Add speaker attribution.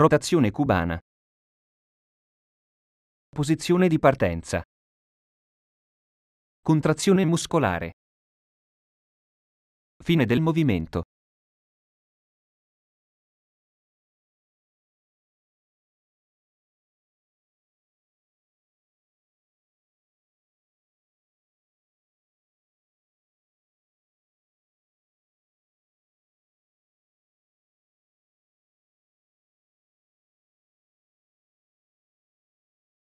Speaker 1: Rotazione cubana. Posizione di partenza. Contrazione muscolare. Fine del movimento.